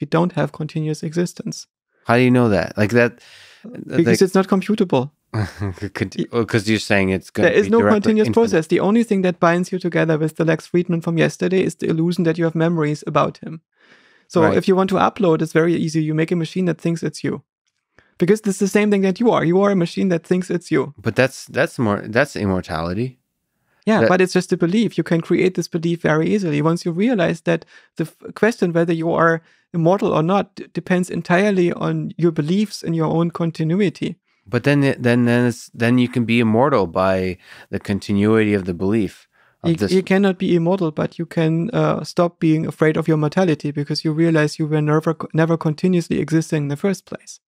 we don't have continuous existence. How do you know that? Like that uh, because like, it's not computable. Because you're saying it's going. There is no continuous infinite. process. The only thing that binds you together with the Lex Friedman from yesterday is the illusion that you have memories about him. So right. if you want to upload, it's very easy. You make a machine that thinks it's you, because it's the same thing that you are. You are a machine that thinks it's you. But that's that's more that's immortality. Yeah, that, but it's just a belief. You can create this belief very easily. Once you realize that the question whether you are immortal or not depends entirely on your beliefs in your own continuity. But then, then, then, then you can be immortal by the continuity of the belief. You, you, cannot be immortal, but you can uh, stop being afraid of your mortality because you realize you were never, never continuously existing in the first place.